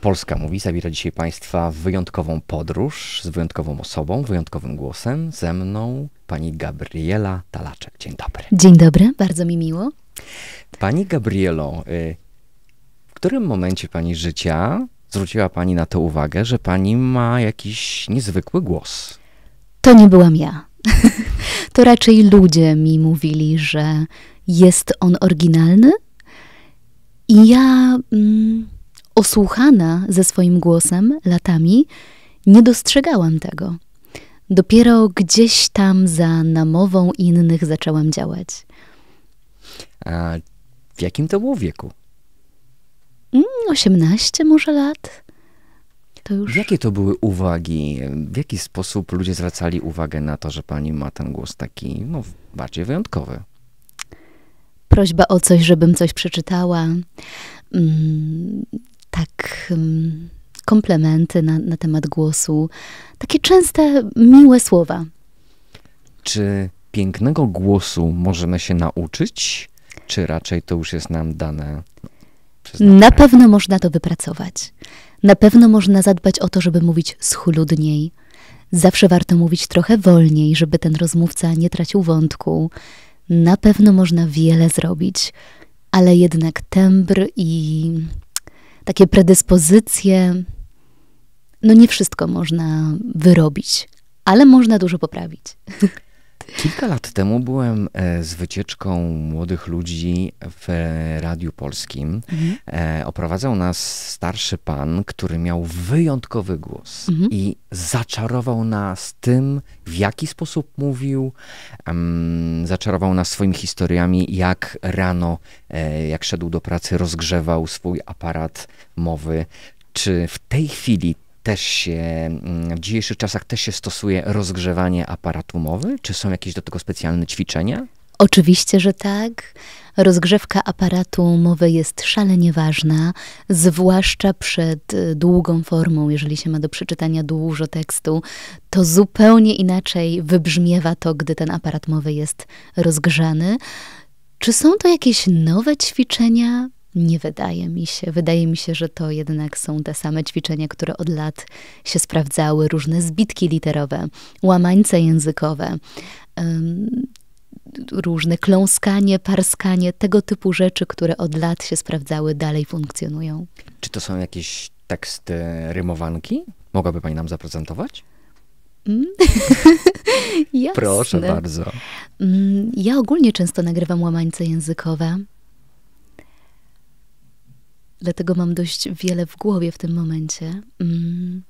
Polska Mówi zabiera dzisiaj Państwa w wyjątkową podróż z wyjątkową osobą, wyjątkowym głosem. Ze mną pani Gabriela Talaczek. Dzień dobry. Dzień dobry, bardzo mi miło. Pani Gabrielo, y, w którym momencie Pani życia zwróciła Pani na to uwagę, że Pani ma jakiś niezwykły głos? To nie byłam ja. to raczej ludzie mi mówili, że jest on oryginalny i ja... Mm, osłuchana ze swoim głosem latami, nie dostrzegałam tego. Dopiero gdzieś tam za namową innych zaczęłam działać. A w jakim to było wieku? 18 mm, może lat. To już... Jakie to były uwagi? W jaki sposób ludzie zwracali uwagę na to, że pani ma ten głos taki no, bardziej wyjątkowy? Prośba o coś, żebym coś przeczytała. Mm, tak komplementy na, na temat głosu, takie częste, miłe słowa. Czy pięknego głosu możemy się nauczyć, czy raczej to już jest nam dane? Na pewno można to wypracować. Na pewno można zadbać o to, żeby mówić schludniej Zawsze warto mówić trochę wolniej, żeby ten rozmówca nie tracił wątku. Na pewno można wiele zrobić, ale jednak tembr i takie predyspozycje. No nie wszystko można wyrobić, ale można dużo poprawić. Kilka lat temu byłem e, z wycieczką młodych ludzi w Radiu Polskim. Mhm. E, oprowadzał nas starszy pan, który miał wyjątkowy głos mhm. i zaczarował nas tym, w jaki sposób mówił. Zaczarował nas swoimi historiami, jak rano, e, jak szedł do pracy, rozgrzewał swój aparat mowy. Czy w tej chwili też się, mm, w dzisiejszych czasach też się stosuje rozgrzewanie aparatu mowy? Czy są jakieś do tego specjalne ćwiczenia? Oczywiście, że tak. Rozgrzewka aparatu mowy jest szalenie ważna, zwłaszcza przed y, długą formą. Jeżeli się ma do przeczytania dużo tekstu, to zupełnie inaczej wybrzmiewa to, gdy ten aparat mowy jest rozgrzany. Czy są to jakieś nowe ćwiczenia? Nie wydaje mi się. Wydaje mi się, że to jednak są te same ćwiczenia, które od lat się sprawdzały, różne zbitki literowe, łamańce językowe. Um, różne kląskanie, parskanie, tego typu rzeczy, które od lat się sprawdzały, dalej funkcjonują. Czy to są jakieś teksty rymowanki? Mogłaby Pani nam zaprezentować? Mm. Proszę bardzo. Mm, ja ogólnie często nagrywam łamańce językowe dlatego mam dość wiele w głowie w tym momencie. Mm.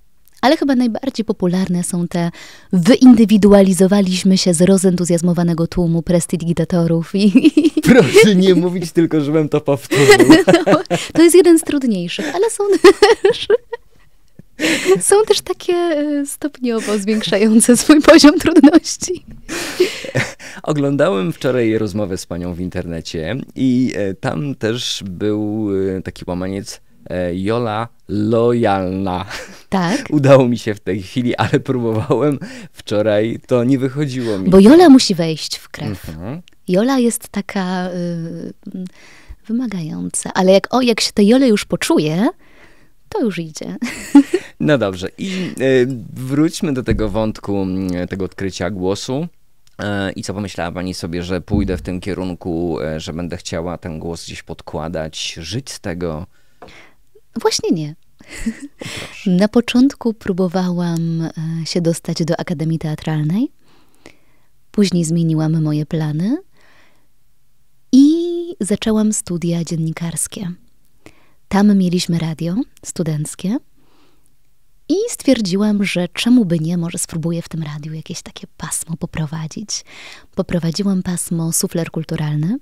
Ale chyba najbardziej popularne są te wyindywidualizowaliśmy się z rozentuzjazmowanego tłumu prestidigitatorów. I... Proszę nie mówić tylko, żebym to powtórzył. No, to jest jeden z trudniejszych, ale są też... Są też takie e, stopniowo zwiększające swój poziom trudności. Oglądałem wczoraj rozmowę z panią w internecie i e, tam też był e, taki łamaniec e, Jola lojalna. Tak. Udało mi się w tej chwili, ale próbowałem wczoraj, to nie wychodziło mi. Bo Jola musi wejść w krew. Mhm. Jola jest taka y, mm, wymagająca, ale jak, o, jak się tę Jolę już poczuje, to już idzie. No dobrze, i wróćmy do tego wątku, mm, tego odkrycia głosu. E, I co pomyślała pani sobie, że pójdę w tym kierunku, e, że będę chciała ten głos gdzieś podkładać, żyć z tego? Właśnie nie. Na początku próbowałam e, się dostać do Akademii Teatralnej, później zmieniłam moje plany i zaczęłam studia dziennikarskie. Tam mieliśmy radio studenckie i stwierdziłam, że czemu by nie, może spróbuję w tym radiu jakieś takie pasmo poprowadzić. Poprowadziłam pasmo Sufler Kulturalny.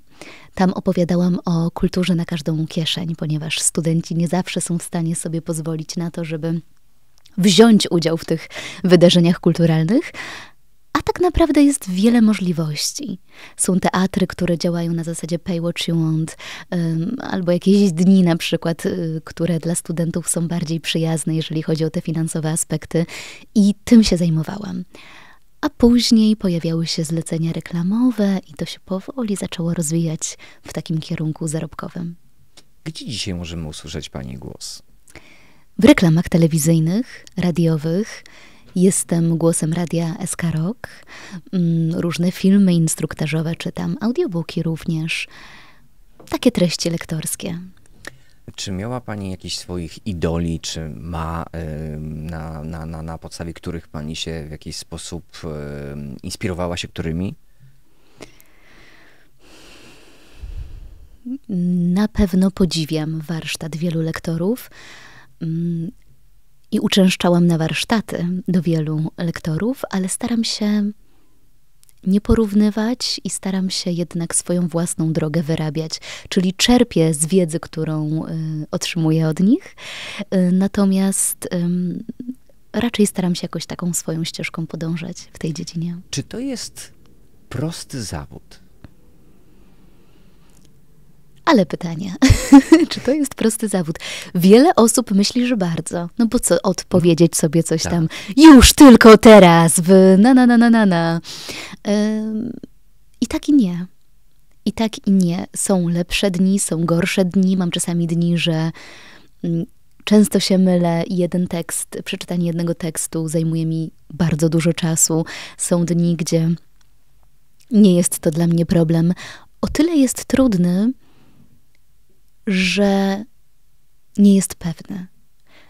Tam opowiadałam o kulturze na każdą kieszeń, ponieważ studenci nie zawsze są w stanie sobie pozwolić na to, żeby wziąć udział w tych wydarzeniach kulturalnych. A tak naprawdę jest wiele możliwości. Są teatry, które działają na zasadzie pay what you want, albo jakieś dni na przykład, y, które dla studentów są bardziej przyjazne, jeżeli chodzi o te finansowe aspekty, i tym się zajmowałam. A później pojawiały się zlecenia reklamowe i to się powoli zaczęło rozwijać w takim kierunku zarobkowym. Gdzie dzisiaj możemy usłyszeć Pani głos? W reklamach telewizyjnych, radiowych Jestem głosem radia SK Rock. Mm, różne filmy instruktażowe czytam, audiobooki również. Takie treści lektorskie. Czy miała Pani jakiś swoich idoli, czy ma, na, na, na, na podstawie których Pani się w jakiś sposób inspirowała się którymi? Na pewno podziwiam warsztat wielu lektorów. Mm, i uczęszczałam na warsztaty do wielu lektorów, ale staram się nie porównywać i staram się jednak swoją własną drogę wyrabiać, czyli czerpię z wiedzy, którą y, otrzymuję od nich, y, natomiast y, raczej staram się jakoś taką swoją ścieżką podążać w tej dziedzinie. Czy to jest prosty zawód? Ale pytanie, czy to jest prosty zawód? Wiele osób myśli, że bardzo. No bo co odpowiedzieć sobie coś tak. tam, już tylko teraz, w na na na na na na. Ym, I tak i nie. I tak i nie. Są lepsze dni, są gorsze dni. Mam czasami dni, że mm, często się mylę. Jeden tekst, przeczytanie jednego tekstu zajmuje mi bardzo dużo czasu. Są dni, gdzie nie jest to dla mnie problem. O tyle jest trudny, że nie jest pewne.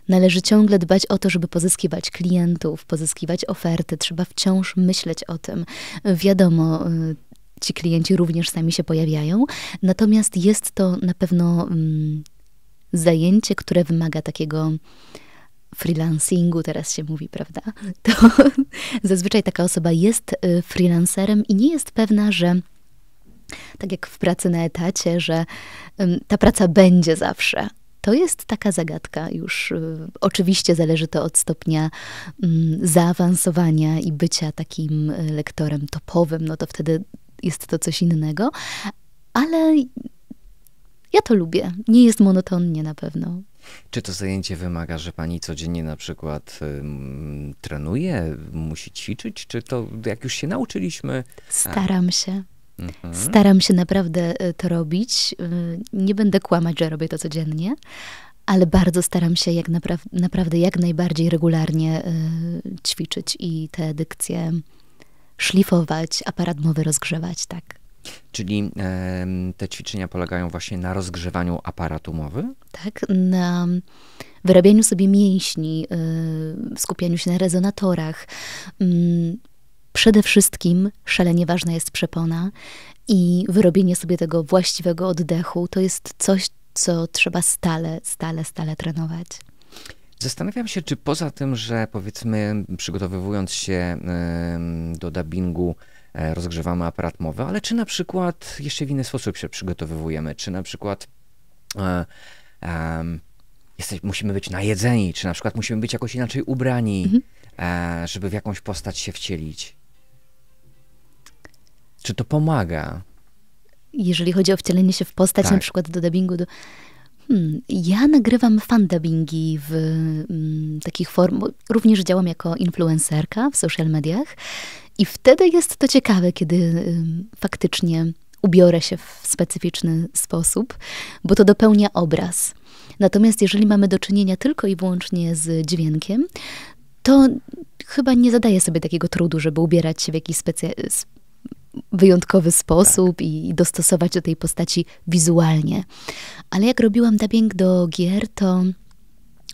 Należy ciągle dbać o to, żeby pozyskiwać klientów, pozyskiwać oferty, trzeba wciąż myśleć o tym. Wiadomo, y, ci klienci również sami się pojawiają, natomiast jest to na pewno mm, zajęcie, które wymaga takiego freelancingu, teraz się mówi, prawda? To zazwyczaj taka osoba jest y, freelancerem i nie jest pewna, że tak jak w pracy na etacie, że ta praca będzie zawsze. To jest taka zagadka już. E, oczywiście zależy to od stopnia mm, zaawansowania i bycia takim e, lektorem topowym, no to wtedy jest to coś innego, ale ja to lubię. Nie jest monotonnie na pewno. Czy to zajęcie wymaga, że pani codziennie na przykład trenuje, musi ćwiczyć, czy to jak już się nauczyliśmy? Staram się. Mhm. Staram się naprawdę e, to robić. E, nie będę kłamać, że robię to codziennie, ale bardzo staram się jak naprawdę jak najbardziej regularnie e, ćwiczyć i te dykcje szlifować, aparat mowy rozgrzewać, tak. Czyli te ćwiczenia polegają właśnie na rozgrzewaniu aparatu mowy? Tak, na wyrabianiu sobie mięśni, y, skupianiu się na rezonatorach, mm, Przede wszystkim szalenie ważna jest przepona i wyrobienie sobie tego właściwego oddechu to jest coś, co trzeba stale, stale, stale trenować. Zastanawiam się, czy poza tym, że powiedzmy przygotowywując się do dubbingu, e, rozgrzewamy aparat mowy, ale czy na przykład jeszcze w inny sposób się przygotowujemy? Czy na przykład e, e, jesteś, musimy być najedzeni, czy na przykład musimy być jakoś inaczej ubrani, mhm. e, żeby w jakąś postać się wcielić? Czy to pomaga? Jeżeli chodzi o wcielenie się w postać, tak. na przykład do dubbingu, do... Hmm, ja nagrywam fandubbingi w mm, takich formach. Również działam jako influencerka w social mediach i wtedy jest to ciekawe, kiedy faktycznie ubiorę się w specyficzny sposób, bo to dopełnia obraz. Natomiast jeżeli mamy do czynienia tylko i wyłącznie z dźwiękiem, to chyba nie zadaję sobie takiego trudu, żeby ubierać się w jakiś specy wyjątkowy sposób tak. i dostosować do tej postaci wizualnie. Ale jak robiłam dubbing do gier, to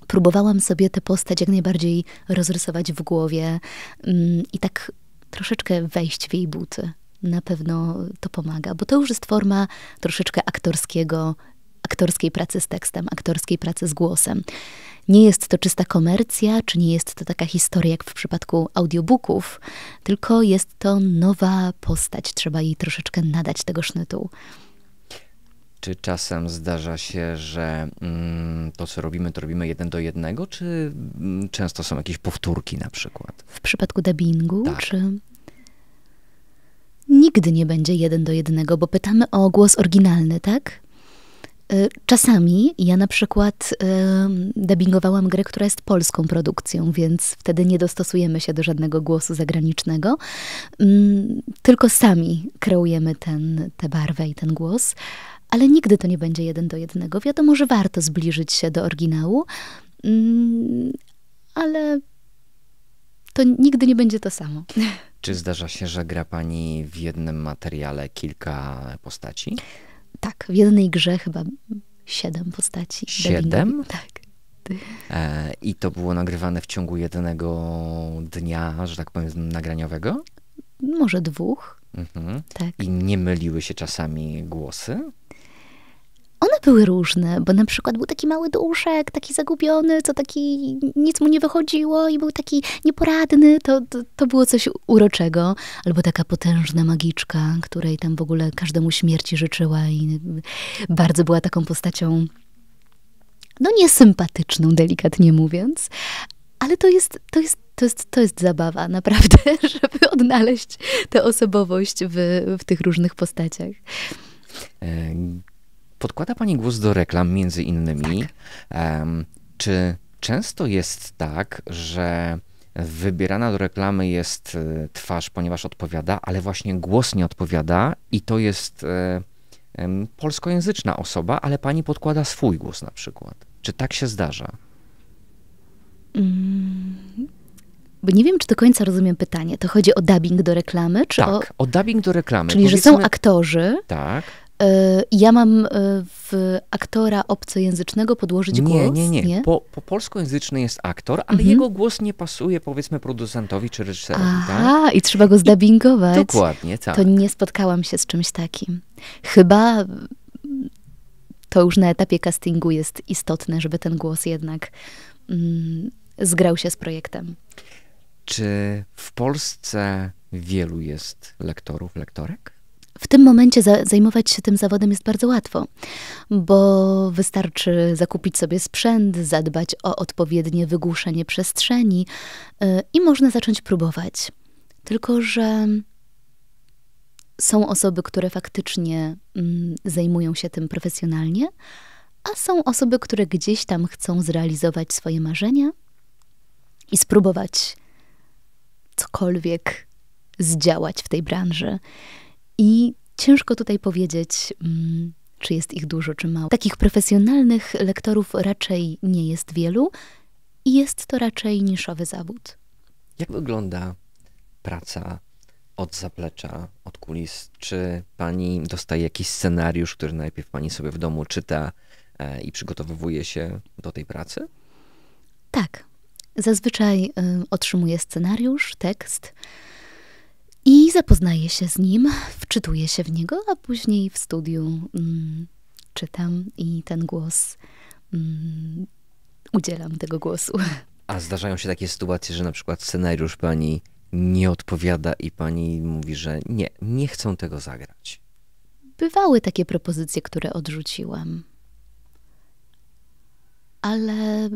próbowałam sobie tę postać jak najbardziej rozrysować w głowie mm, i tak troszeczkę wejść w jej buty. Na pewno to pomaga, bo to już jest forma troszeczkę aktorskiego, aktorskiej pracy z tekstem, aktorskiej pracy z głosem. Nie jest to czysta komercja, czy nie jest to taka historia jak w przypadku audiobooków, tylko jest to nowa postać, trzeba jej troszeczkę nadać tego sznytu. Czy czasem zdarza się, że mm, to, co robimy, to robimy jeden do jednego, czy mm, często są jakieś powtórki na przykład? W przypadku dubbingu, tak. czy nigdy nie będzie jeden do jednego, bo pytamy o głos oryginalny, tak? Y, czasami ja na przykład y, dubbingowałam grę, która jest polską produkcją, więc wtedy nie dostosujemy się do żadnego głosu zagranicznego, mm, tylko sami kreujemy ten, tę barwę i ten głos, ale nigdy to nie będzie jeden do jednego. Wiadomo, że warto zbliżyć się do oryginału, mm, ale to nigdy nie będzie to samo. Czy zdarza się, że gra pani w jednym materiale kilka postaci? Tak, w jednej grze chyba siedem postaci. Siedem? Tak. E, I to było nagrywane w ciągu jednego dnia, że tak powiem, nagraniowego? Może dwóch. Mhm. Tak. I nie myliły się czasami głosy? one były różne, bo na przykład był taki mały duszek, taki zagubiony, co taki nic mu nie wychodziło i był taki nieporadny. To, to, to było coś uroczego. Albo taka potężna magiczka, której tam w ogóle każdemu śmierci życzyła i bardzo była taką postacią no niesympatyczną, delikatnie mówiąc, ale to jest, to jest, to jest, to jest zabawa, naprawdę, żeby odnaleźć tę osobowość w, w tych różnych postaciach. E, Podkłada Pani głos do reklam między innymi. Tak. Um, czy często jest tak, że wybierana do reklamy jest y, twarz, ponieważ odpowiada, ale właśnie głos nie odpowiada i to jest e, polskojęzyczna osoba, ale pani podkłada swój głos na przykład. Czy tak się zdarza? Mm, bo nie wiem, czy do końca rozumiem pytanie. To chodzi o dubbing do reklamy? Czy tak, o, o dubbing do reklamy. Czyli, Powiedzmy... że są aktorzy, tak. E, ja mam e, w aktora obcojęzycznego podłożyć nie, głos? Nie, nie, nie. Po, po polskojęzyczny jest aktor, ale mhm. jego głos nie pasuje powiedzmy producentowi czy reżyserowi. Aha, tak? i trzeba go zdabingować. I, dokładnie, tak. To nie spotkałam się z czymś takim. Chyba mm, to już na etapie castingu jest istotne, żeby ten głos jednak mm, zgrał się z projektem. Czy w Polsce wielu jest lektorów, lektorek? w tym momencie za, zajmować się tym zawodem jest bardzo łatwo, bo wystarczy zakupić sobie sprzęt, zadbać o odpowiednie wygłuszenie przestrzeni yy, i można zacząć próbować. Tylko, że są osoby, które faktycznie mm, zajmują się tym profesjonalnie, a są osoby, które gdzieś tam chcą zrealizować swoje marzenia i spróbować cokolwiek zdziałać w tej branży. I ciężko tutaj powiedzieć, mm, czy jest ich dużo, czy mało. Takich profesjonalnych lektorów raczej nie jest wielu i jest to raczej niszowy zawód. Jak wygląda praca od zaplecza, od kulis? Czy pani dostaje jakiś scenariusz, który najpierw pani sobie w domu czyta e, i przygotowuje się do tej pracy? Tak. Zazwyczaj y, otrzymuję scenariusz, tekst. I zapoznaję się z nim, wczytuję się w niego, a później w studiu mm, czytam i ten głos, mm, udzielam tego głosu. A zdarzają się takie sytuacje, że na przykład scenariusz pani nie odpowiada i pani mówi, że nie, nie chcą tego zagrać. Bywały takie propozycje, które odrzuciłam. Ale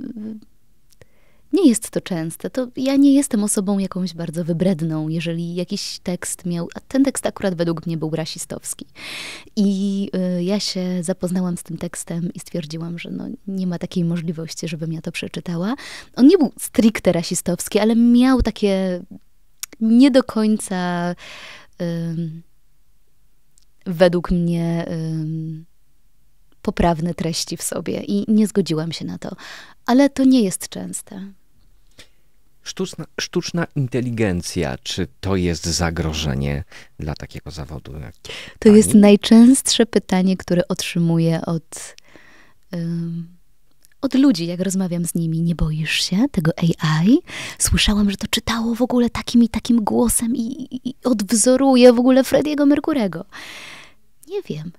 nie jest to częste. To ja nie jestem osobą jakąś bardzo wybredną, jeżeli jakiś tekst miał. A ten tekst akurat według mnie był rasistowski. I y, ja się zapoznałam z tym tekstem i stwierdziłam, że no, nie ma takiej możliwości, żebym ja to przeczytała. On nie był stricte rasistowski, ale miał takie nie do końca. Y, według mnie. Y, poprawne treści w sobie i nie zgodziłam się na to. Ale to nie jest częste. Sztuczna, sztuczna inteligencja, czy to jest zagrożenie dla takiego zawodu? Jak to pani? jest najczęstsze pytanie, które otrzymuję od, um, od ludzi, jak rozmawiam z nimi. Nie boisz się tego AI? Słyszałam, że to czytało w ogóle takim i takim głosem i, i, odwzoruje w ogóle Frediego Merkurego. Nie wiem,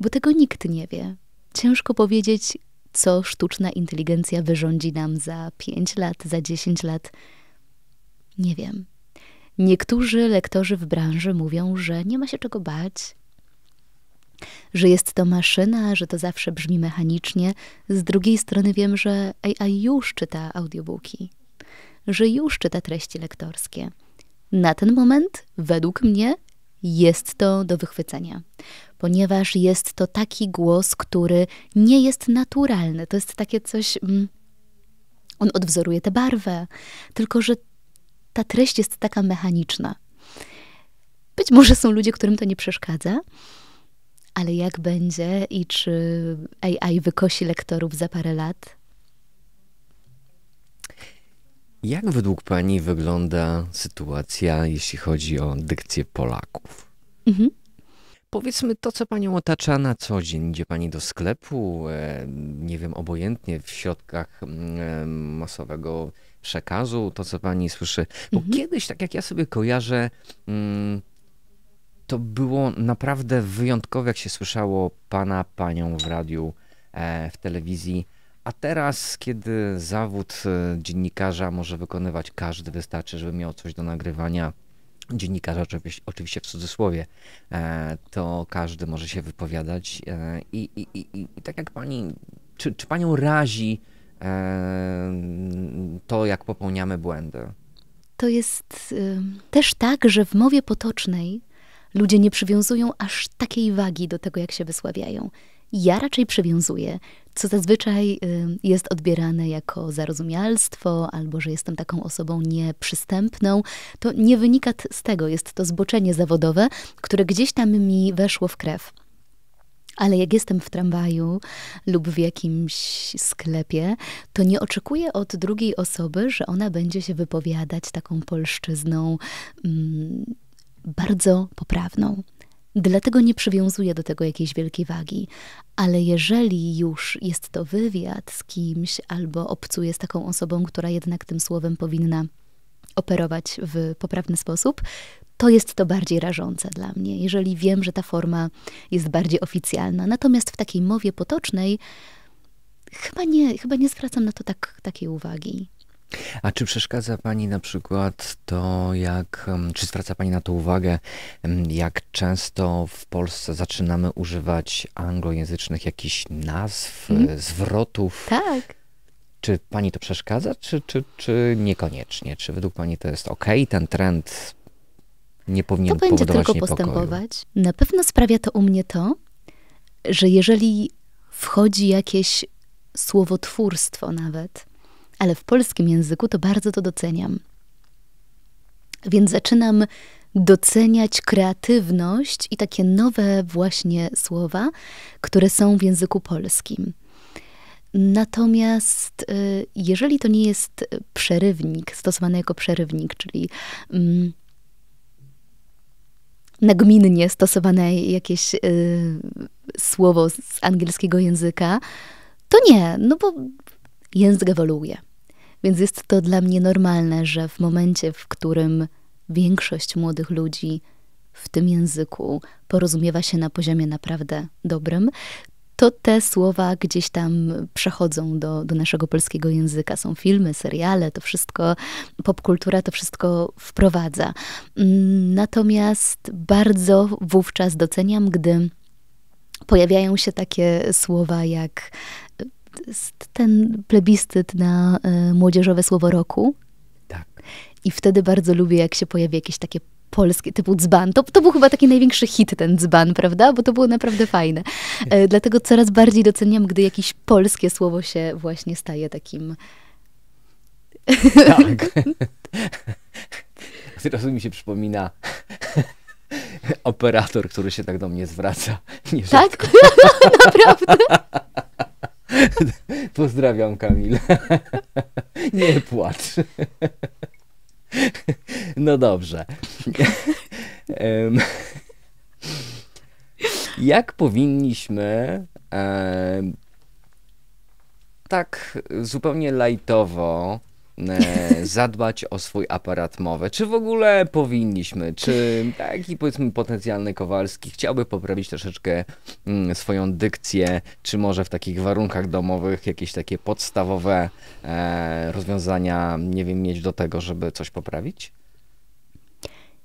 bo tego nikt nie wie. Ciężko powiedzieć, co sztuczna inteligencja wyrządzi nam za 5 lat, za 10 lat. Nie wiem. Niektórzy lektorzy w branży mówią, że nie ma się czego bać, że jest to maszyna, że to zawsze brzmi mechanicznie. Z drugiej strony wiem, że AI już czyta audiobooki, że już czyta treści lektorskie. Na ten moment, według mnie, jest to do wychwycenia, ponieważ jest to taki głos, który nie jest naturalny. To jest takie coś. Mm, on odwzoruje tę barwę, tylko że ta treść jest taka mechaniczna. Być może są ludzie, którym to nie przeszkadza, ale jak będzie i czy AI wykosi lektorów za parę lat, jak według Pani wygląda sytuacja, jeśli chodzi o dykcję Polaków? Mhm. Powiedzmy to, co Panią otacza na co dzień. Idzie Pani do sklepu, e, nie wiem, obojętnie w środkach mm, e, masowego przekazu, to co Pani słyszy. Bo mhm. kiedyś, tak jak ja sobie kojarzę, mm, to było naprawdę wyjątkowe, jak się słyszało Pana, Panią w radiu, e, w telewizji a teraz, kiedy zawód e, dziennikarza może wykonywać każdy, wystarczy, żeby miał coś do nagrywania, dziennikarza oczywiście, oczywiście w cudzysłowie, e, to każdy może się wypowiadać. E, I, i, i, i tak jak pani, czy, czy panią razi to, jak popełniamy błędy? To jest y, też tak, że w mowie potocznej ludzie nie przywiązują aż takiej wagi do tego, jak się wysławiają ja raczej przywiązuję, co zazwyczaj y, jest odbierane jako zarozumialstwo albo że jestem taką osobą nieprzystępną. To nie wynika z tego, jest to zboczenie zawodowe, które gdzieś tam mi weszło w krew. Ale jak jestem w tramwaju lub w jakimś sklepie, to nie oczekuję od drugiej osoby, że ona będzie się wypowiadać taką polszczyzną mm, bardzo poprawną. Dlatego nie przywiązuję do tego jakiejś wielkiej wagi. Ale jeżeli już jest to wywiad z kimś albo obcuję z taką osobą, która jednak tym słowem powinna operować w poprawny sposób, to jest to bardziej rażące dla mnie, jeżeli wiem, że ta forma jest bardziej oficjalna. Natomiast w takiej mowie potocznej chyba nie, chyba nie zwracam na to tak, takiej uwagi. A czy przeszkadza Pani na przykład to, jak, czy zwraca Pani na to uwagę, jak często w Polsce zaczynamy używać anglojęzycznych jakichś nazw, mm. zwrotów? Tak. Czy Pani to przeszkadza, czy, czy, czy niekoniecznie? Czy według Pani to jest ok, ten trend nie powinien to będzie tylko niepokoju? postępować. Na pewno sprawia to u mnie to, że jeżeli wchodzi jakieś słowotwórstwo nawet, ale w polskim języku to bardzo to doceniam. Więc zaczynam doceniać kreatywność i takie nowe właśnie słowa, które są w języku polskim. Natomiast y, jeżeli to nie jest przerywnik, stosowany jako przerywnik, czyli mm, nagminnie stosowane jakieś y, słowo z angielskiego języka, to nie, no bo język ewoluuje. Więc jest to dla mnie normalne, że w momencie, w którym większość młodych ludzi w tym języku porozumiewa się na poziomie naprawdę dobrym, to te słowa gdzieś tam przechodzą do, do naszego polskiego języka. Są filmy, seriale, to wszystko, popkultura to wszystko wprowadza. Natomiast bardzo wówczas doceniam, gdy pojawiają się takie słowa jak jest ten plebiscyt na e, młodzieżowe słowo roku. Tak. I wtedy bardzo lubię, jak się pojawi jakieś takie polskie, typu dzban. To, to był chyba taki największy hit, ten dzban, prawda? Bo to było naprawdę fajne. E, dlatego coraz bardziej doceniam, gdy jakieś polskie słowo się właśnie staje takim. Tak. Teraz mi się przypomina operator, który się tak do mnie zwraca. Nierzadko. Tak? Naprawdę. Pozdrawiam Kamil. Nie płacz. No dobrze. Jak powinniśmy tak zupełnie lajtowo E, zadbać o swój aparat mowy? Czy w ogóle powinniśmy? Czy taki powiedzmy potencjalny Kowalski chciałby poprawić troszeczkę mm, swoją dykcję? Czy może w takich warunkach domowych jakieś takie podstawowe e, rozwiązania, nie wiem, mieć do tego, żeby coś poprawić?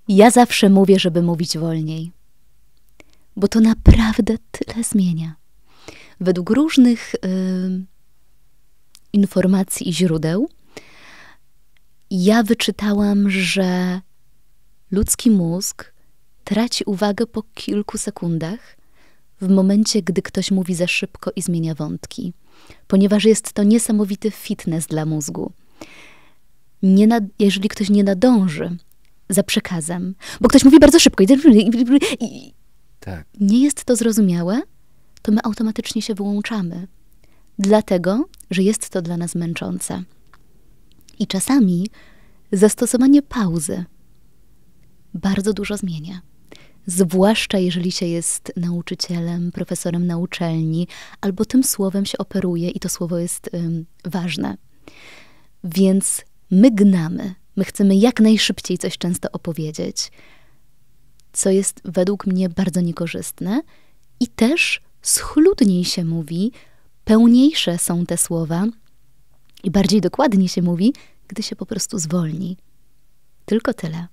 Ja zawsze mówię, żeby mówić wolniej, bo to naprawdę tyle zmienia. Według różnych y, informacji i źródeł, ja wyczytałam, że ludzki mózg traci uwagę po kilku sekundach w momencie, gdy ktoś mówi za szybko i zmienia wątki, ponieważ jest to niesamowity fitness dla mózgu. Nie nad, jeżeli ktoś nie nadąży za przekazem, bo ktoś mówi bardzo szybko i, i tak. nie jest to zrozumiałe, to my automatycznie się wyłączamy. Dlatego, że jest to dla nas męczące. I czasami zastosowanie pauzy bardzo dużo zmienia. Zwłaszcza jeżeli się jest nauczycielem, profesorem na uczelni, albo tym słowem się operuje i to słowo jest ym, ważne. Więc my gnamy, my chcemy jak najszybciej coś często opowiedzieć, co jest według mnie bardzo niekorzystne i też schludniej się mówi, pełniejsze są te słowa, i bardziej dokładnie się mówi, gdy się po prostu zwolni. Tylko tyle.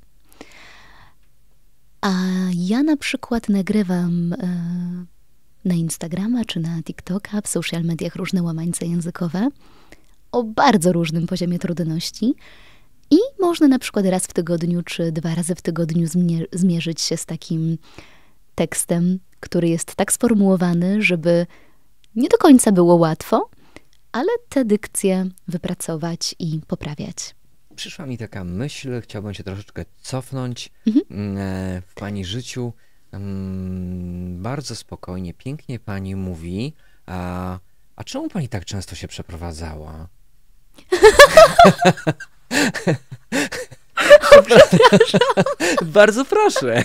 A ja na przykład nagrywam e, na Instagrama czy na TikToka, w social mediach różne łamańce językowe o bardzo różnym poziomie trudności. I można na przykład raz w tygodniu czy dwa razy w tygodniu zmierzyć się z takim tekstem, który jest tak sformułowany, żeby nie do końca było łatwo, ale tę dykcję wypracować i poprawiać. Przyszła mi taka myśl, chciałbym się troszeczkę cofnąć mhm. Mm, e, w Pani życiu. Mm, bardzo spokojnie, pięknie Pani mówi. A, a czemu Pani tak często się przeprowadzała? Bardzo proszę.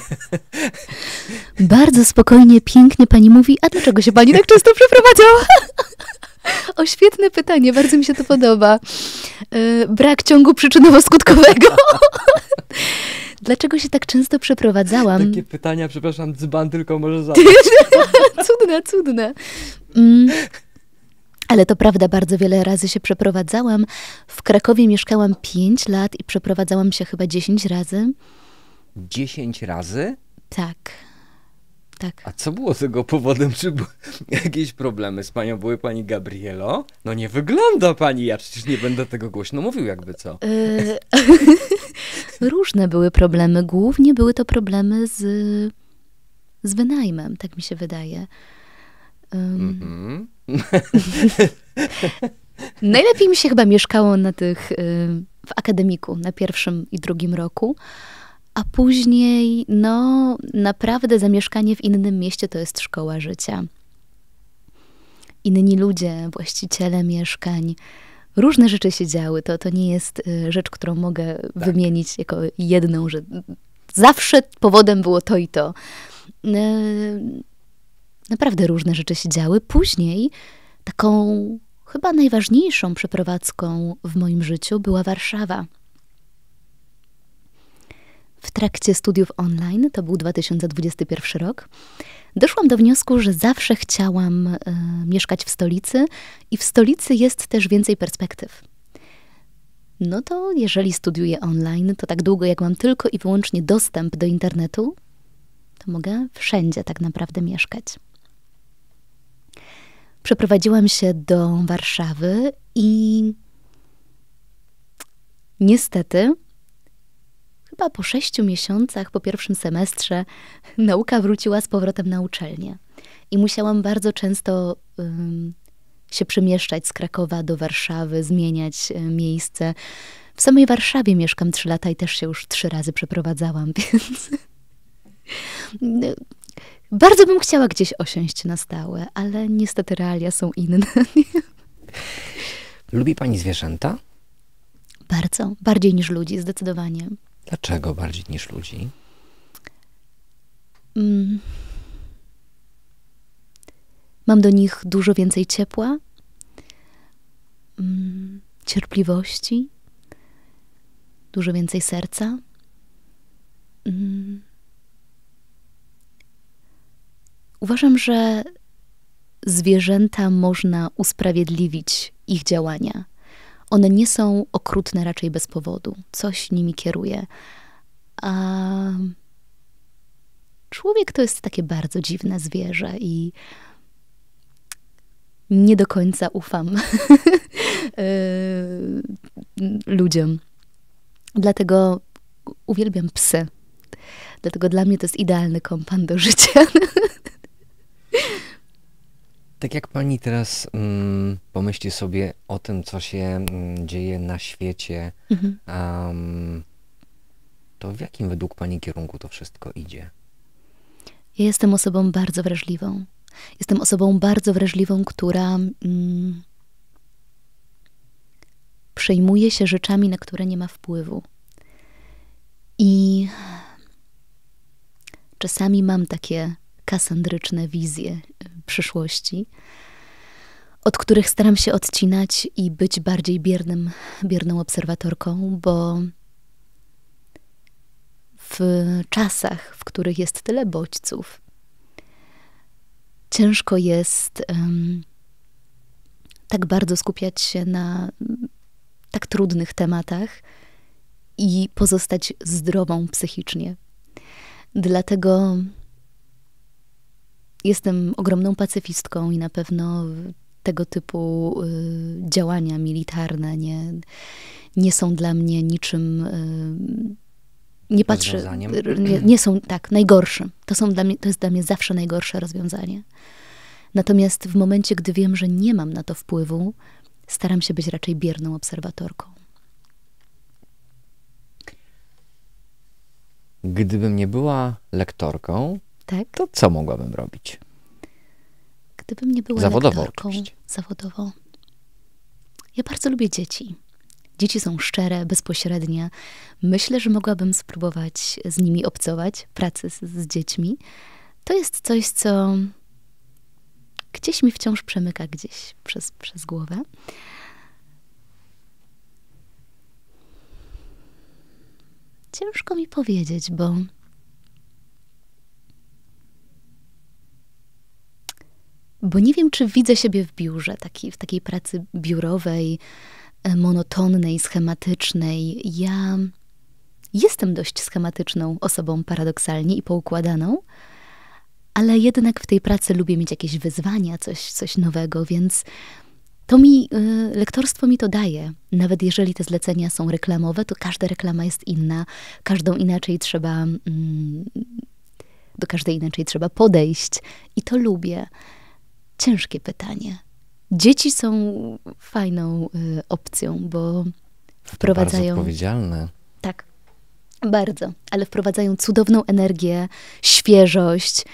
Bardzo spokojnie, pięknie pani mówi, a dlaczego się pani tak często przeprowadzała? O, świetne pytanie, bardzo mi się to podoba. E, brak ciągu przyczynowo-skutkowego. Dlaczego się tak często przeprowadzałam? Takie pytania, przepraszam, dzban tylko może zadać. cudne, cudne. Mm. Ale to prawda, bardzo wiele razy się przeprowadzałam. W Krakowie mieszkałam 5 lat i przeprowadzałam się chyba 10 razy. 10 razy? Tak. Tak. A co było tego powodem? Czy były jakieś problemy z panią były pani Gabrielo? No nie wygląda pani, ja przecież nie będę tego głośno mówił, jakby co. E, różne były problemy. Głównie były to problemy z, z wynajmem, tak mi się wydaje. Um... Mm -hmm. Najlepiej mi się chyba mieszkało na tych e, w akademiku na pierwszym i drugim roku a później, no, naprawdę zamieszkanie w innym mieście to jest szkoła życia. Inni ludzie, właściciele mieszkań, różne rzeczy się działy. To, to nie jest y, rzecz, którą mogę tak. wymienić jako jedną, że zawsze powodem było to i to. Y, naprawdę różne rzeczy się działy. Później taką chyba najważniejszą przeprowadzką w moim życiu była Warszawa w trakcie studiów online, to był 2021 rok, doszłam do wniosku, że zawsze chciałam y, mieszkać w stolicy i w stolicy jest też więcej perspektyw. No to jeżeli studiuję online, to tak długo jak mam tylko i wyłącznie dostęp do internetu, to mogę wszędzie tak naprawdę mieszkać. Przeprowadziłam się do Warszawy i niestety chyba po sześciu miesiącach, po pierwszym semestrze, nauka wróciła z powrotem na uczelnię. I musiałam bardzo często um, się przemieszczać z Krakowa do Warszawy, zmieniać e, miejsce. W samej Warszawie mieszkam trzy lata i też się już trzy razy przeprowadzałam, więc. No, bardzo bym chciała gdzieś osiąść na stałe, ale niestety realia są inne. Lubi pani zwierzęta? Bardzo, bardziej niż ludzi, zdecydowanie. Dlaczego bardziej niż ludzi? Mm. Mam do nich dużo więcej ciepła, mm, cierpliwości, dużo więcej serca. Mm. Uważam, że zwierzęta można usprawiedliwić ich działania one nie są okrutne raczej bez powodu. Coś nimi kieruje. A człowiek to jest takie bardzo dziwne zwierzę i nie do końca ufam e, ludziom. Dlatego uwielbiam psy. Dlatego dla mnie to jest idealny kompan do życia. Tak jak pani teraz mm, pomyśli sobie o tym, co się mm, dzieje na świecie, mhm. um, to w jakim według pani kierunku to wszystko idzie? Ja jestem osobą bardzo wrażliwą. Jestem osobą bardzo wrażliwą, która mm, przejmuje się rzeczami, na które nie ma wpływu. I czasami mam takie kasandryczne wizje przyszłości, od których staram się odcinać i być bardziej biernym, bierną obserwatorką, bo w czasach, w których jest tyle bodźców, ciężko jest um, tak bardzo skupiać się na tak trudnych tematach i pozostać zdrową psychicznie. Dlatego Jestem ogromną pacyfistką i na pewno tego typu y, działania militarne nie, nie są dla mnie niczym y, nie patrzę, nie, nie, są, tak, najgorszym. To, są dla mnie, to jest dla mnie zawsze najgorsze rozwiązanie. Natomiast w momencie, gdy wiem, że nie mam na to wpływu, staram się być raczej bierną obserwatorką. Gdybym nie była lektorką, tak? to co mogłabym robić? Gdybym nie była zawodowo, lektorką, oczywiście. zawodowo. Ja bardzo lubię dzieci. Dzieci są szczere, bezpośrednie. Myślę, że mogłabym spróbować z nimi obcować, pracy z, z dziećmi. To jest coś, co gdzieś mi wciąż przemyka gdzieś przez, przez głowę. Ciężko mi powiedzieć, bo bo nie wiem, czy widzę siebie w biurze, taki, w takiej pracy biurowej, e, monotonnej, schematycznej. Ja jestem dość schematyczną osobą, paradoksalnie i poukładaną, ale jednak w tej pracy lubię mieć jakieś wyzwania, coś, coś nowego, więc to mi, e, lektorstwo mi to daje. Nawet jeżeli te zlecenia są reklamowe, to każda reklama jest inna, każdą inaczej trzeba, mm, do każdej inaczej trzeba podejść i to lubię ciężkie pytanie. Dzieci są fajną y, opcją, bo wprowadzają. bardzo odpowiedzialne. Tak, bardzo, ale wprowadzają cudowną energię, świeżość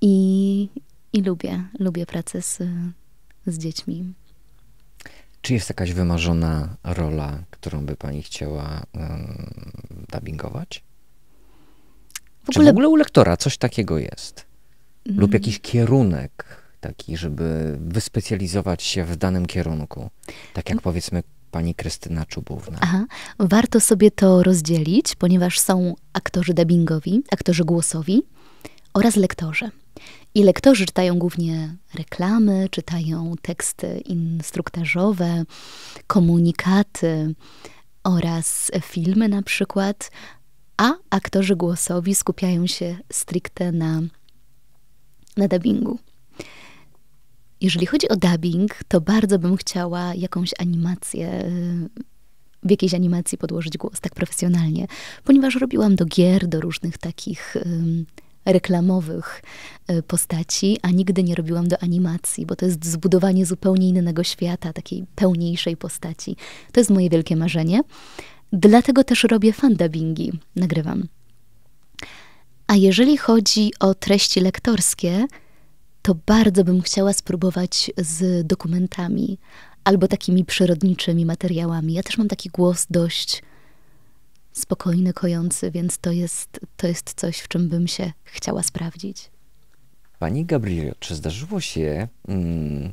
i, i lubię, lubię pracę z, z dziećmi. Czy jest jakaś wymarzona rola, którą by pani chciała um, dubbingować? W ogóle... Czy w ogóle u lektora coś takiego jest? Mm. Lub jakiś kierunek? taki, żeby wyspecjalizować się w danym kierunku? Tak jak mm. powiedzmy pani Krystyna Czubówna. Aha. Warto sobie to rozdzielić, ponieważ są aktorzy dubbingowi, aktorzy głosowi oraz lektorzy. I lektorzy czytają głównie reklamy, czytają teksty instruktażowe, komunikaty oraz filmy na przykład, a aktorzy głosowi skupiają się stricte na, na dubbingu. Jeżeli chodzi o dubbing, to bardzo bym chciała jakąś animację w jakiejś animacji podłożyć głos tak profesjonalnie, ponieważ robiłam do gier, do różnych takich um, reklamowych um, postaci, a nigdy nie robiłam do animacji, bo to jest zbudowanie zupełnie innego świata, takiej pełniejszej postaci. To jest moje wielkie marzenie. Dlatego też robię fandubbingi, nagrywam. A jeżeli chodzi o treści lektorskie, to bardzo bym chciała spróbować z dokumentami albo takimi przyrodniczymi materiałami. Ja też mam taki głos dość spokojny, kojący, więc to jest, to jest coś, w czym bym się chciała sprawdzić. Pani Gabriel, czy zdarzyło się mm,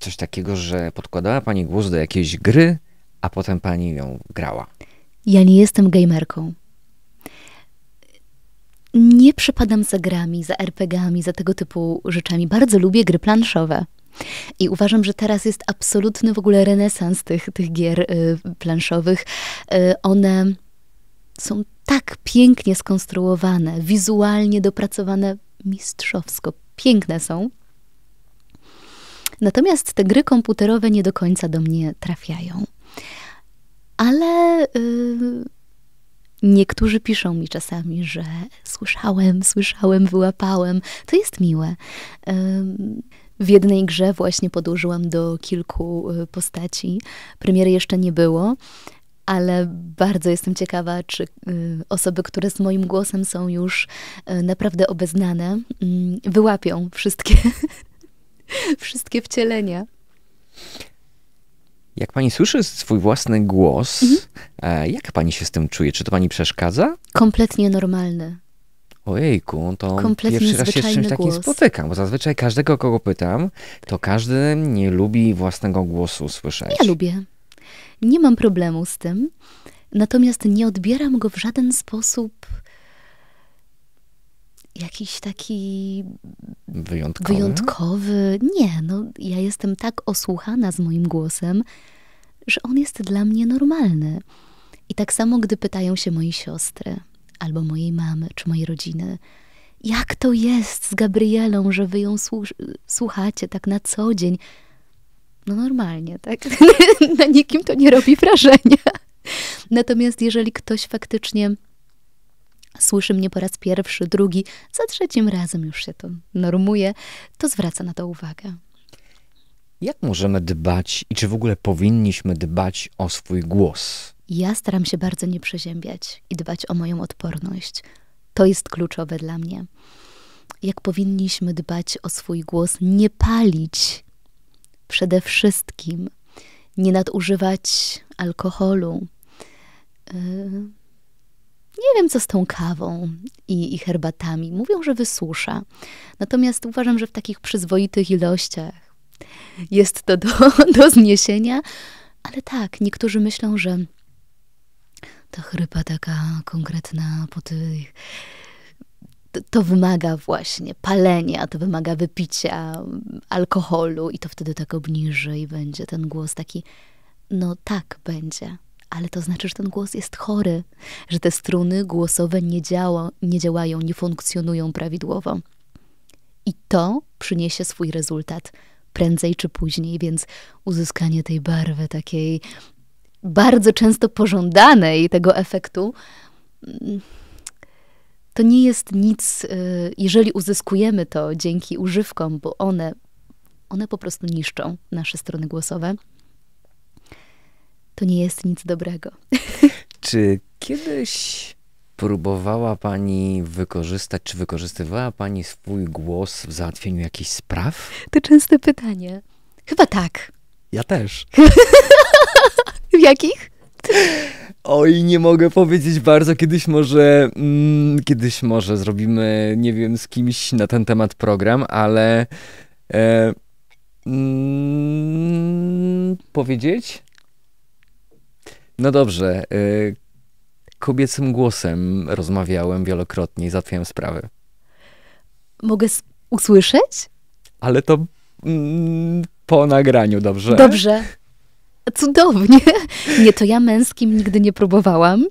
coś takiego, że podkładała Pani głos do jakiejś gry, a potem Pani ją grała? Ja nie jestem gamerką nie przepadam za grami, za RPG-ami, za tego typu rzeczami. Bardzo lubię gry planszowe. I uważam, że teraz jest absolutny w ogóle renesans tych, tych gier y, planszowych. Y, one są tak pięknie skonstruowane, wizualnie dopracowane mistrzowsko. Piękne są. Natomiast te gry komputerowe nie do końca do mnie trafiają. Ale. Y, Niektórzy piszą mi czasami, że słyszałem, słyszałem, wyłapałem. To jest miłe. W jednej grze właśnie podłożyłam do kilku y, postaci. Premiery jeszcze nie było, ale bardzo jestem ciekawa, czy y, osoby, które z moim głosem są już y, naprawdę obeznane, mm, wyłapią wszystkie, wszystkie wcielenia. Jak pani słyszy swój własny głos, mhm. E, jak pani się z tym czuje? Czy to pani przeszkadza? Kompletnie normalny. Ojejku, to Kompletnie pierwszy raz się z czymś takim głos. spotykam, bo zazwyczaj każdego, kogo pytam, to każdy nie lubi własnego głosu słyszeć. Ja lubię. Nie mam problemu z tym, natomiast nie odbieram go w żaden sposób jakiś taki wyjątkowy? wyjątkowy. Nie, no ja jestem tak osłuchana z moim głosem, że on jest dla mnie normalny. I tak samo, gdy pytają się mojej siostry, albo mojej mamy, czy mojej rodziny, jak to jest z Gabrielą, że wy ją słuchacie tak na co dzień. No normalnie, tak? na nikim to nie robi wrażenia. Natomiast jeżeli ktoś faktycznie słyszy mnie po raz pierwszy, drugi, za trzecim razem już się to normuje, to zwraca na to uwagę. Jak możemy dbać i czy w ogóle powinniśmy dbać o swój głos? Ja staram się bardzo nie przeziębiać i dbać o moją odporność. To jest kluczowe dla mnie. Jak powinniśmy dbać o swój głos, nie palić przede wszystkim, nie nadużywać alkoholu, y, nie wiem, co z tą kawą i, i herbatami. Mówią, że wysusza. Natomiast uważam, że w takich przyzwoitych ilościach jest to do, do zniesienia. Ale tak, niektórzy myślą, że ta chrypa taka konkretna po tych. To, to wymaga właśnie palenia, to wymaga wypicia alkoholu, i to wtedy tak obniży i będzie ten głos taki, no tak będzie ale to znaczy, że ten głos jest chory, że te struny głosowe nie, działa, nie działają, nie funkcjonują prawidłowo. I to przyniesie swój rezultat prędzej czy później, więc uzyskanie tej barwy takiej bardzo często pożądanej tego efektu mm, to nie jest nic, y, jeżeli uzyskujemy to dzięki używkom, bo one, one po prostu niszczą nasze strony głosowe to nie jest nic dobrego. Czy kiedyś próbowała Pani wykorzystać, czy wykorzystywała Pani swój głos w załatwieniu jakichś spraw? To częste pytanie. Chyba tak. Ja też. w jakich? Oj, nie mogę powiedzieć bardzo. Kiedyś może, mm, kiedyś może zrobimy, nie wiem, z kimś na ten temat program, ale e, mm, powiedzieć? No dobrze. Y, kobiecym głosem rozmawiałem wielokrotnie i załatwiałem sprawy. Mogę usłyszeć? Ale to mm, po nagraniu, dobrze? Dobrze. Cudownie. Nie, to ja męskim nigdy nie próbowałam.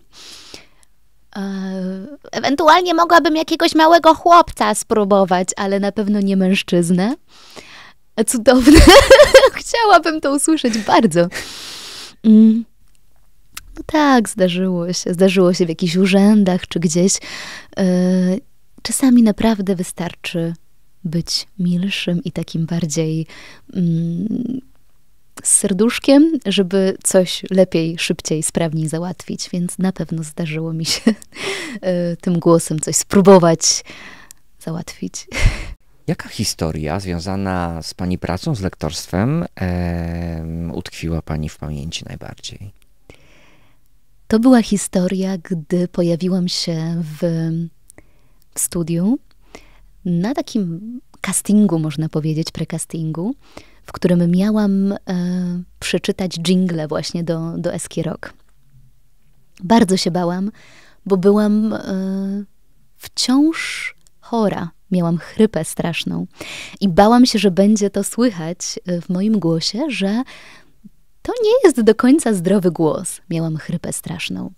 E, ewentualnie mogłabym jakiegoś małego chłopca spróbować, ale na pewno nie mężczyznę. E, cudowne. Chciałabym to usłyszeć bardzo. Mm. No tak, zdarzyło się. Zdarzyło się w jakichś urzędach czy gdzieś. E, czasami naprawdę wystarczy być milszym i takim bardziej z mm, serduszkiem, żeby coś lepiej, szybciej, sprawniej załatwić. Więc na pewno zdarzyło mi się e, tym głosem coś spróbować załatwić. Jaka historia związana z Pani pracą, z lektorstwem e, utkwiła Pani w pamięci najbardziej? To była historia, gdy pojawiłam się w, w studiu na takim castingu, można powiedzieć, precastingu, w którym miałam e, przeczytać jingle właśnie do, do Eski Rock. Bardzo się bałam, bo byłam e, wciąż chora. Miałam chrypę straszną i bałam się, że będzie to słychać e, w moim głosie, że to nie jest do końca zdrowy głos. Miałam chrypę straszną.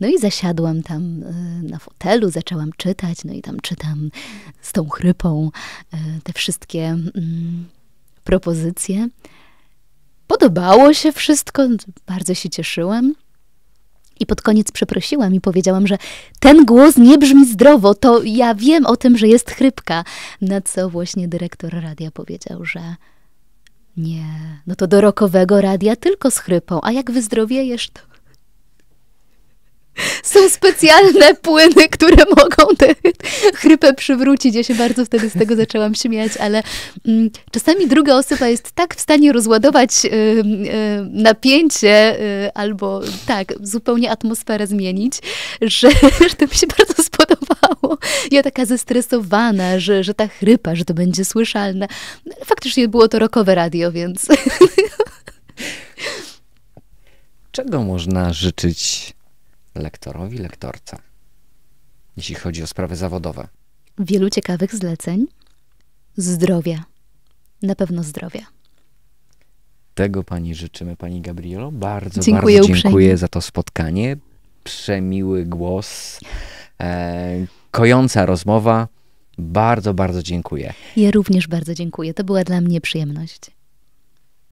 No i zasiadłam tam e, na fotelu, zaczęłam czytać, no i tam czytam z tą chrypą e, te wszystkie mm, propozycje. Podobało się wszystko, bardzo się cieszyłam. I pod koniec przeprosiłam i powiedziałam, że ten głos nie brzmi zdrowo, to ja wiem o tym, że jest chrypka. Na co właśnie dyrektor radia powiedział, że nie, no to do rokowego radia tylko z chrypą, a jak wyzdrowiejesz, to są specjalne płyny, które mogą tę chrypę przywrócić. Ja się bardzo wtedy z tego zaczęłam śmiać, ale mm, czasami druga osoba jest tak w stanie rozładować y, y, napięcie y, albo tak, zupełnie atmosferę zmienić, że, że to mi się bardzo spodobało. Ja taka zestresowana, że, że ta chrypa, że to będzie słyszalne. No, faktycznie było to rokowe radio, więc... Czego można życzyć lektorowi, lektorce, jeśli chodzi o sprawy zawodowe. Wielu ciekawych zleceń. Zdrowia. Na pewno zdrowia. Tego pani życzymy, pani Gabrielo. Bardzo, dziękuję, bardzo dziękuję uprzejmie. za to spotkanie. Przemiły głos, e, kojąca rozmowa. Bardzo, bardzo dziękuję. Ja również bardzo dziękuję. To była dla mnie przyjemność.